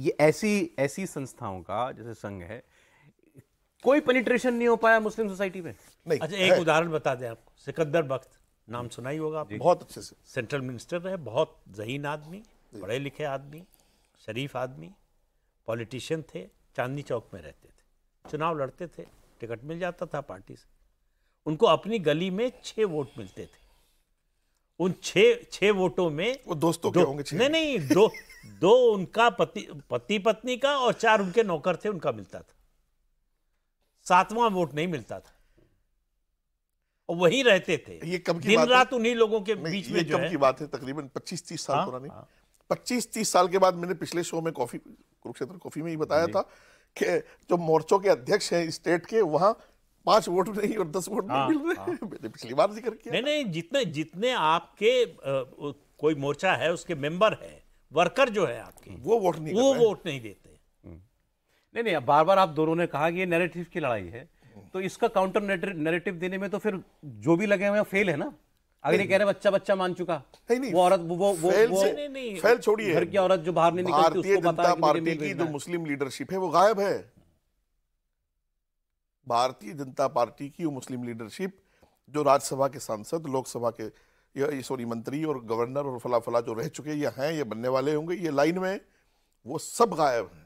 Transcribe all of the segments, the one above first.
ये ऐसी ऐसी संस्थाओं का जैसे संघ है कोई पेनिट्रेशन नहीं हो पाया मुस्लिम सोसाइटी में नहीं अच्छा एक उदाहरण बता दें आपको सिकंदर बख्त नाम ही होगा बहुत अच्छे से सेंट्रल मिनिस्टर है बहुत जहीन आदमी पढ़े लिखे आदमी शरीफ आदमी पॉलिटिशियन थे चांदनी चौक में रहते थे चुनाव लड़ते थे टिकट मिल जाता था पार्टी से उनको अपनी गली में छः वोट मिलते थे उन छह छह वोटों में वो दोस्तों दो, के होंगे नहीं नहीं दो दो उनका पति पति पत्नी का और चार उनके नौकर थे उनका मिलता था सातवां वोट नहीं मिलता था और वही रहते थे ये कब की दिन बात रात उन्हीं लोगों के बीच में जो कब की बात है तकरीबन 25-30 साल हाँ, पुरानी 25-30 हाँ। साल के बाद मैंने पिछले शो में कॉफी कुरुक्षेत्र कॉफी में ही बताया था कि जो मोर्चों के अध्यक्ष हैं स्टेट के वहां पांच वोट नहीं और दस वोट हाँ, मिल रहे हाँ। मैंने पिछली बार जिक्र किया नहीं नहीं जितने जितने आपके आ, कोई मोर्चा है उसके मेंबर है वर्कर जो है आपके वो वोट नहीं वो वोट नहीं देते हम्म। नहीं नहीं बार बार आप दोनों ने कहा कि ये नैरेटिव की लड़ाई है तो इसका काउंटर नैरेटिव देने में तो फिर जो भी लगे हुए फेल है ना अगर ये कह रहे बच्चा बच्चा मान चुका नहीं नहीं वो औरत वो वो फेल वो, नहीं, नहीं, फेल छोड़िए घर की औरत जो बाहर नहीं निकलती उसको जनता पार्टी की जो मुस्लिम लीडरशिप है वो गायब है भारतीय जनता पार्टी की मुस्लिम लीडरशिप जो राज्यसभा के सांसद लोकसभा के ये सॉरी मंत्री और गवर्नर और फला फला जो रह चुके ये हैं ये बनने वाले होंगे ये लाइन में वो सब गायब हैं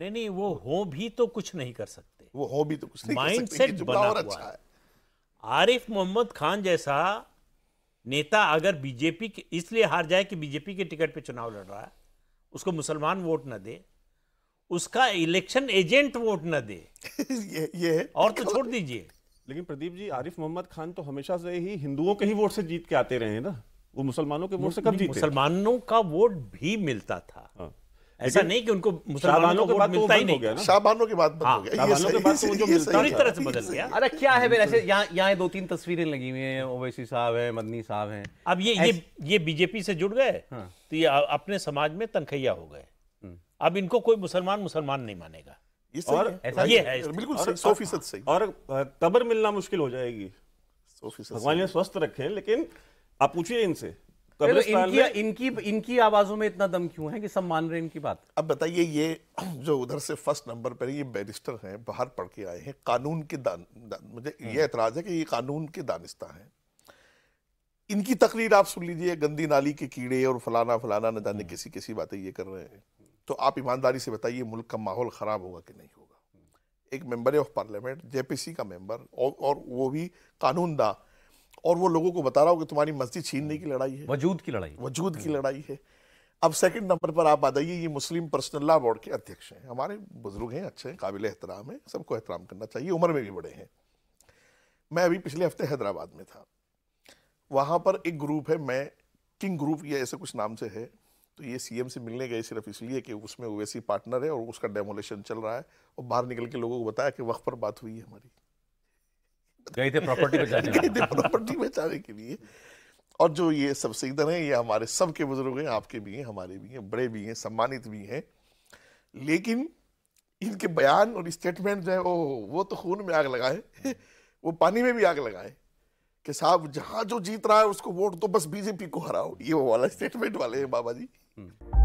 नहीं नहीं वो हो भी तो कुछ नहीं कर सकते वो हो भी तो कुछ नहीं माइंड सेट बना और अच्छा है आरिफ मोहम्मद खान जैसा नेता अगर बीजेपी के इसलिए हार जाए कि बीजेपी के टिकट पे चुनाव लड़ रहा है उसको मुसलमान वोट ना दे उसका इलेक्शन एजेंट वोट न दे ये, ये और तो छोड़ दीजिए लेकिन प्रदीप जी आरिफ मोहम्मद खान तो हमेशा से ही हिंदुओं के ही वोट से जीत के आते रहे हैं ना वो मुसलमानों के वोट से कब जीते मुसलमानों का वोट भी मिलता था हाँ। ऐसा नहीं कि उनको मुसलमानों के बाद तो मिलता ही नहीं शाहबानों के बाद पूरी तरह से बदल गया अरे क्या है फिर ऐसे यहाँ यहाँ दो तीन तस्वीरें लगी हुई हैं ओवैसी साहब हैं मदनी साहब हैं अब ये ये ये बीजेपी से जुड़ गए हाँ। तो ये अपने समाज में तनखैया हो गए अब इनको कोई मुसलमान मुसलमान नहीं मानेगा और ये है बिल्कुल सौ फीसद सही और कबर मिलना मुश्किल हो जाएगी भगवान स्वस्थ रखे लेकिन आप पूछिए इनसे तो इनकी, इनकी इनकी आवाजों में इतना दम क्यों है कि सब मान रहे हैं इनकी बात अब बताइए ये जो उधर से फर्स्ट नंबर पर ये बैरिस्टर हैं बाहर पढ़ के आए हैं कानून के दान, दान मुझे हम्म। ये एतराज है कि ये कानून के दानिस्ता हैं इनकी तकरीर आप सुन लीजिए गंदी नाली के कीड़े और फलाना फलाना न जाने हम्म। किसी किसी बातें ये कर रहे हैं तो आप ईमानदारी से बताइए मुल्क का माहौल ख़राब होगा कि नहीं होगा एक मेंबर ऑफ पार्लियामेंट जे का मेंबर और, और वो भी कानून दा और वो लोगों को बता रहा हो कि तुम्हारी मस्जिद छीनने की लड़ाई है वजूद की लड़ाई वजूद की हम्म। लड़ाई है अब सेकंड नंबर पर आप आ जाइए ये मुस्लिम पर्सनल लॉ बोर्ड के अध्यक्ष हैं हमारे बुजुर्ग हैं अच्छे हैं काबिल एहतराम हैं सबको एहतराम करना चाहिए उम्र में भी बड़े हैं मैं अभी पिछले हफ्ते हैदराबाद में था वहाँ पर एक ग्रुप है मैं किंग ग्रुप या ऐसे कुछ नाम से है तो ये सीएम से मिलने गए सिर्फ इसलिए कि उसमें ओवैसी पार्टनर है और उसका डेमोलेशन चल रहा है और बाहर निकल के लोगों को बताया कि वक्त पर बात हुई है हमारी गए थे प्रॉपर्टी बचाने गए थे प्रॉपर्टी बचाने के लिए और जो ये सब सीधर हैं ये हमारे सब के बुजुर्ग हैं आपके भी हैं हमारे भी हैं बड़े भी हैं सम्मानित भी हैं लेकिन इनके बयान और स्टेटमेंट जो है वो वो तो खून में आग लगाए वो पानी में भी आग लगाए कि साहब जहाँ जो जीत रहा है उसको वोट दो तो बस बीजेपी को हराओ ये वो वाला स्टेटमेंट वाले हैं बाबा जी Mm.